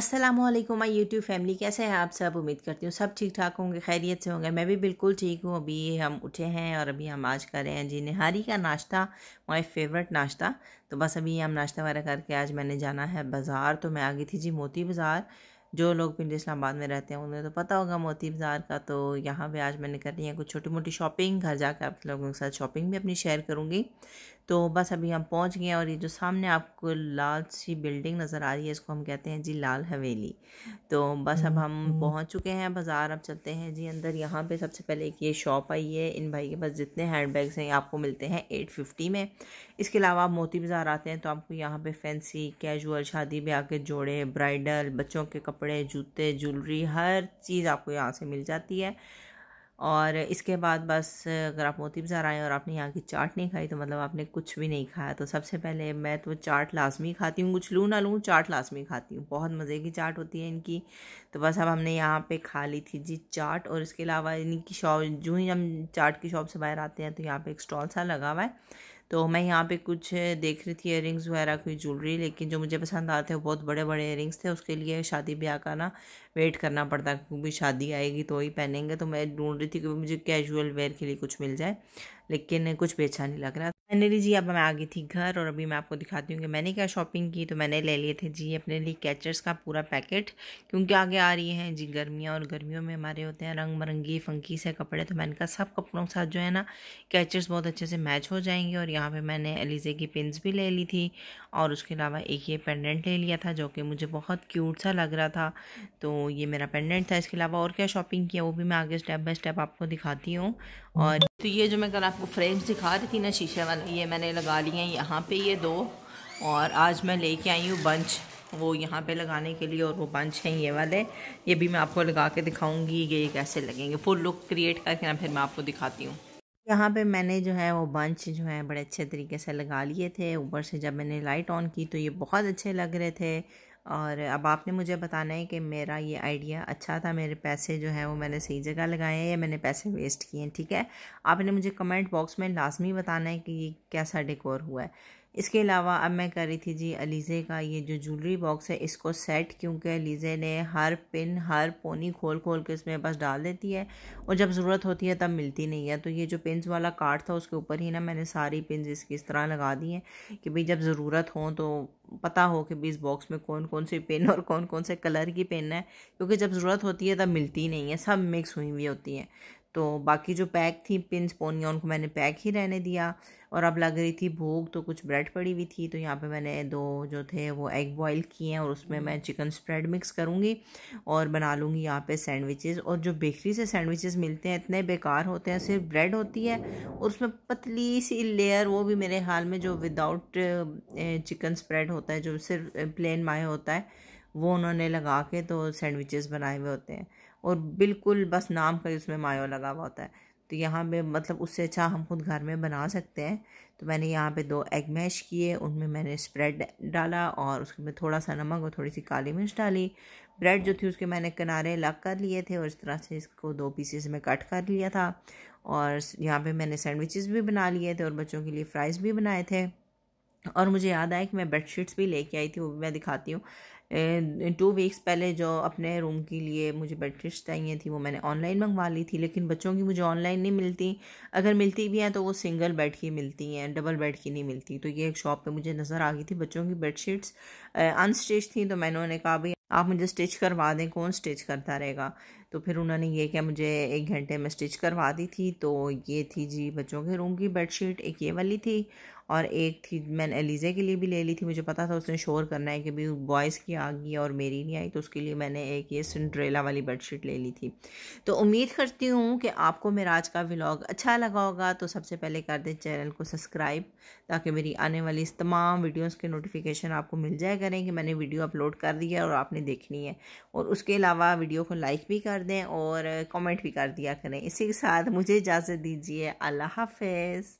Aslam my YouTube family कैसे हैं आप सब उम्मीद करती हूँ सब ठीक ठाक होंगे खैरियत से होंगे मैं भी बिल्कुल ठीक हूँ अभी हम उठे हैं और अभी हम आज कर रहे हैं जी निहारी का नाश्ता माई फेवरेट नाश्ता तो बस अभी हम नाश्ता वगैरह करके आज मैंने जाना है बाज़ार तो मैं आ गई थी जी मोती बाज़ार जो लोग पिंड इस्लामाबाद में रहते हैं उन्हें तो पता होगा मोती बाज़ार का तो यहाँ पर आज मैंने करनी है कुछ छोटी मोटी शॉपिंग घर जाकर आप लोगों के साथ शॉपिंग भी अपनी शेयर करूँगी तो बस अभी हम पहुंच गए हैं और ये जो सामने आपको लाल सी बिल्डिंग नज़र आ रही है इसको हम कहते हैं जी लाल हवेली तो बस अब हम हम्म। पहुंच चुके हैं बाज़ार अब चलते हैं जी अंदर यहाँ पे सबसे पहले एक ये शॉप आई है इन भाई के पास जितने हैंड बैग्स हैं आपको मिलते हैं एट फिफ्टी में इसके अलावा आप मोती बाज़ार आते हैं तो आपको यहाँ पर फैंसी कैजुअल शादी ब्याह के जोड़े ब्राइडल बच्चों के कपड़े जूते ज्वेलरी हर चीज़ आपको यहाँ से मिल जाती है और इसके बाद बस अगर आप मोती बाज़ार आएँ और आपने यहाँ की चाट नहीं खाई तो मतलब आपने कुछ भी नहीं खाया तो सबसे पहले मैं तो चाट लाजमी खाती हूँ कुछ लूँ ना लूँ चाट लाजमी खाती हूँ बहुत मज़े की चाट होती है इनकी तो बस अब हमने यहाँ पे खा ली थी जी चाट और इसके अलावा इनकी शॉप जो ही हम चाट की शॉप से बाहर आते हैं तो यहाँ पर एक स्टॉल सा लगा हुआ है तो मैं यहाँ पे कुछ देख रही थी इयरिंग्स वगैरह कोई ज्वेलरी लेकिन जो मुझे पसंद आते हैं बहुत बड़े बड़े इयरिंग्स थे उसके लिए शादी ब्याह का ना वेट करना पड़ता क्योंकि शादी आएगी तो ही पहनेंगे तो मैं ढूंढ रही थी कि मुझे कैजुअल वेयर के लिए कुछ मिल जाए लेकिन कुछ भी अच्छा नहीं लग रहा फाइनली जी अब मैं आ गई थी घर और अभी मैं आपको दिखाती हूँ कि मैंने क्या शॉपिंग की तो मैंने ले लिए थे जी अपने लिए कैचर्स का पूरा पैकेट क्योंकि आगे आ रही हैं जी गर्मियाँ और गर्मियों में हमारे होते हैं रंग बिरंगी फंकी से कपड़े तो मैंने कहा सब कपड़ों के साथ जो है ना कैचर्स बहुत अच्छे से मैच हो जाएंगे और यहाँ पर मैंने एलिजे की पिनस भी ले ली थी और उसके अलावा एक ये पेंडेंट ले लिया था जो कि मुझे बहुत क्यूट सा लग रहा था तो ये मेरा पेंडेंट था इसके अलावा और क्या शॉपिंग किया वो भी मैं आगे स्टेप बाई स्टेप आपको दिखाती हूँ और तो ये जो मैं कल आप आपको फ्रेम्स दिखा रही थी ना शीशे वाले ये मैंने लगा लिए हैं यहाँ पे ये दो और आज मैं लेके आई हूँ बंच वो यहाँ पे लगाने के लिए और वो बंच हैं ये वाले ये भी मैं आपको लगा के दिखाऊंगी ये कैसे लगेंगे फुल लुक क्रिएट करके ना फिर मैं आपको दिखाती हूँ यहाँ पे मैंने जो है वो बंच जो है बड़े अच्छे तरीके से लगा लिए थे ऊपर से जब मैंने लाइट ऑन की तो ये बहुत अच्छे लग रहे थे और अब आपने मुझे बताना है कि मेरा ये आइडिया अच्छा था मेरे पैसे जो है वो मैंने सही जगह लगाए हैं या मैंने पैसे वेस्ट किए हैं ठीक है आपने मुझे कमेंट बॉक्स में लाजमी बताना है कि ये कैसा डेकोर हुआ है इसके अलावा अब मैं कर रही थी जी अलीज़े का ये जो ज्वेलरी बॉक्स है इसको सेट क्योंकि अलीज़े ने हर पिन हर पोनी खोल खोल के इसमें बस डाल देती है और जब ज़रूरत होती है तब मिलती नहीं है तो ये जो पिन वाला कार्ड था उसके ऊपर ही ना मैंने सारी पिन इसकी इस तरह लगा दी हैं कि भाई जब ज़रूरत हो तो पता हो कि भाई इस बॉक्स में कौन कौन सी पेन और कौन कौन से कलर की पेन है क्योंकि जब ज़रूरत होती है तब मिलती नहीं है सब मिक्स हुई हुई होती हैं तो बाकी जो पैक थी पिंस पोनिया उनको मैंने पैक ही रहने दिया और अब लग रही थी भूख तो कुछ ब्रेड पड़ी हुई थी तो यहाँ पे मैंने दो जो थे वो एग बॉईल किए हैं और उसमें हम्म। मैं चिकन स्प्रेड मिक्स करूँगी और बना लूँगी यहाँ पे सैंडविचेस और जो बेकरी से सैंडविचेस मिलते हैं इतने बेकार होते हैं सिर्फ ब्रेड होती है और उसमें पतली सी लेयर वो भी मेरे हाल में जो विदाउट चिकन स्प्रेड होता है जो सिर्फ प्लेन माए होता है वो उन्होंने लगा के तो सैंडविचेस बनाए हुए होते हैं और बिल्कुल बस नाम का ही उसमें मायो लगा हुआ होता है तो यहाँ पे मतलब उससे अच्छा हम खुद घर में बना सकते हैं तो मैंने यहाँ पे दो एग मैश किए उनमें मैंने स्प्रेड डाला और उसमें थोड़ा सा नमक और थोड़ी सी काली मिर्च डाली ब्रेड जो थी उसके मैंने किनारे लग कर लिए थे और इस तरह से इसको दो पीसेस में कट कर लिया था और यहाँ पे मैंने सैंडविचेस भी बना लिए थे और बच्चों के लिए फ्राइज़ भी बनाए थे और मुझे याद आया कि मैं बेडशीट्स भी लेके आई थी वो भी मैं दिखाती हूँ टू वीक्स पहले जो अपने रूम के लिए मुझे बेडशीट्स चाहिए थी वो मैंने ऑनलाइन मंगवा ली थी लेकिन बच्चों की मुझे ऑनलाइन नहीं मिलती अगर मिलती भी हैं तो वो सिंगल बेड की मिलती हैं डबल बेड की नहीं मिलती तो ये एक शॉप पे मुझे नज़र आ गई थी बच्चों की बेडशीट्स अनस्टिच थी तो मैंने उन्हें कहा भाई आप मुझे स्टिच करवा दें कौन स्टिच करता रहेगा तो फिर उन्होंने ये क्या मुझे एक घंटे में स्टिच करवा दी थी तो ये थी जी बच्चों के रूम की बेडशीट एक ये वाली थी और एक थी मैंने एलिज़े के लिए भी ले ली थी मुझे पता था उसने शोर करना है कि भी बॉयज़ की आ गई और मेरी नहीं आई तो उसके लिए मैंने एक ये सिंड्रेला वाली बेडशीट ले ली थी तो उम्मीद करती हूँ कि आपको मेरा आज का व्लॉग अच्छा लगा होगा तो सबसे पहले कर दें चैनल को सब्सक्राइब ताकि मेरी आने वाली इस तमाम वीडियोज़ के नोटिफिकेशन आपको मिल जाए करें कि मैंने वीडियो अपलोड कर दी है और आपने देखनी है और उसके अलावा वीडियो को लाइक भी कर दें और कमेंट भी कर दिया करें इसी के साथ मुझे इजाज़त दीजिए अल्लाह हाफिज़